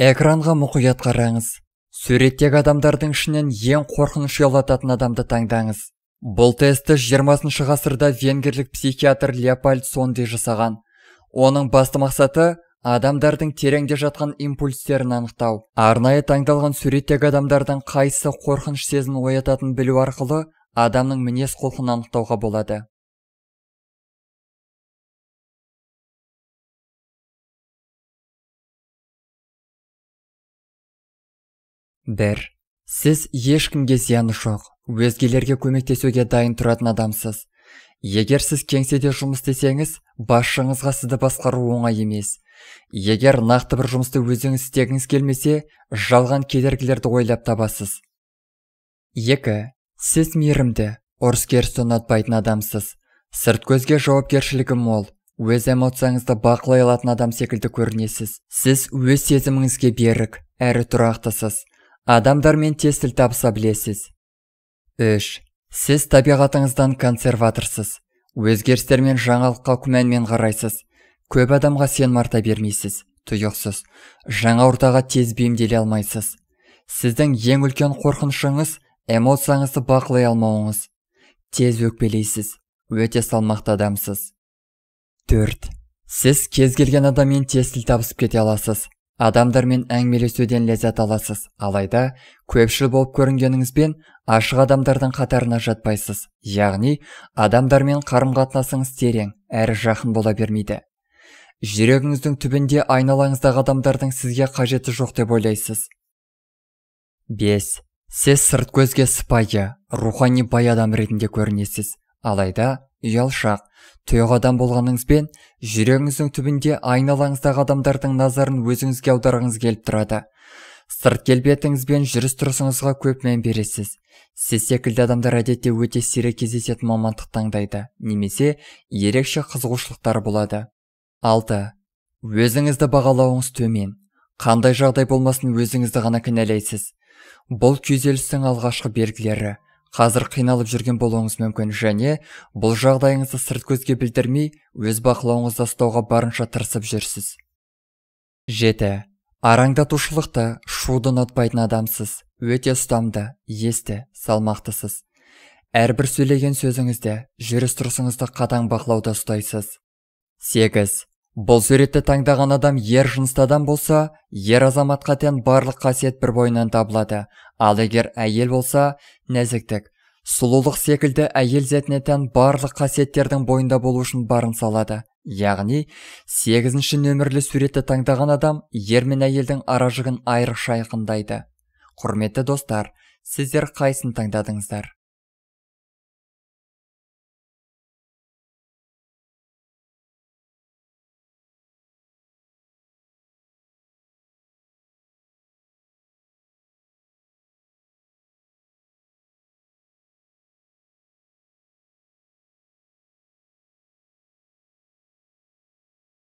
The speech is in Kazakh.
экранға мұқият қараңыз суреттегі адамдардың ішінен ең қорқыныш ұялататын адамды таңдаңыз бұл тестті 20 ғасырда венгерлік психиатр леопольд сонди жасаған оның басты мақсаты адамдардың тереңде жатқан импульстерін анықтау арнайы таңдалған суреттегі адамдардың қайсы қорқыныш сезімін оятатынын білу арқылы адамның мінез құлқын анықтауға болады 1. Сіз ешкімге зияны жоқ, өзгелерге көмектесуге дайын тұратын адамсыз. Егер сіз кеңседе жұмыс істесеңіз басшыңызға сізді басқару оңай емес. Егер нақты бір жұмысты өзіңіз істегіңіз келмесе, жалған кедергілерді ойлап табасыз. Екі Сіз мейірімді, орыскер ұнатпайтын адамсыз. Сырт көзге жауапкершілігі мол, өз эмоцияңызды бақылай алатын адам секілді көрінесіз сіз өз сезіміңізге берік әрі тұрақтысыз адамдармен тез тіл табыса білесіз үш сіз табиғатыңыздан консерваторсыз өзгерістер мен жаңалыққа күмәнмен қарайсыз көп адамға сенім арта бермейсіз тұйықсыз жаңа ортаға тез бейімделе алмайсыз сіздің ең үлкен қорқынышыңыз эмоцияңызды бақылай алмауыңыз тез өкпелейсіз өте салмақты адамсыз төрт сіз кез келген адаммен тез тіл табысып кете аласыз адамдармен әңгімелесуден ләззат аласыз алайда көпшіл болып көрінгеніңізбен ашық адамдардың қатарына жатпайсыз яғни адамдармен қарым қатынасыңыз терең әрі жақын бола бермейді жүрегіңіздің түбінде айналаңыздағы адамдардың сізге қажеті жоқ деп ойлайсыз 5. сіз сырт көзге сыпайы рухани бай адам ретінде көрінесіз алайда ұялшақ тұйық адам болғаныңызбен жүрегіңіздің түбінде айналаңыздағы адамдардың назарын өзіңізге аударғыңыз келіп тұрады сырт келбетіңіз бен жүріс тұрысыңызға көп мән бересіз сіз секілді адамдар әдетте өте сирек кездесетін мамандық таңдайды немесе ерекше қызығушылықтары болады алты өзіңізді бағалауыңыз төмен қандай жағдай болмасын өзіңізді ғана кінәлайсыз бұл күйзелістің алғашқы белгілері қазір қиналып жүрген болуыңыз мүмкін және бұл жағдайыңызды сырт көзге білдірмей өз бақылауыңызда ұстауға барынша тырысып жүрсіз жеті араңдатушылықты шуды ұнатпайтын адамсыз өте ұстамды есті салмақтысыз әрбір сөйлеген сөзіңізді жүріс тұрысыңызды қатаң бақылауда ұстайсыз сегіз бұл суретті таңдаған адам ер жынысты болса ер азаматқа тән барлық қасиет бір бойынан табылады ал егер әйел болса нәзіктік сұлулық секілді әйел зәтіне тән барлық қасиеттердің бойында болу үшін барын салады яғни 8 сегізінші нөмірлі суретті таңдаған адам ер мен әйелдің аражігін айрықша айқындайды құрметті достар сіздер қайсын таңдадыңыздар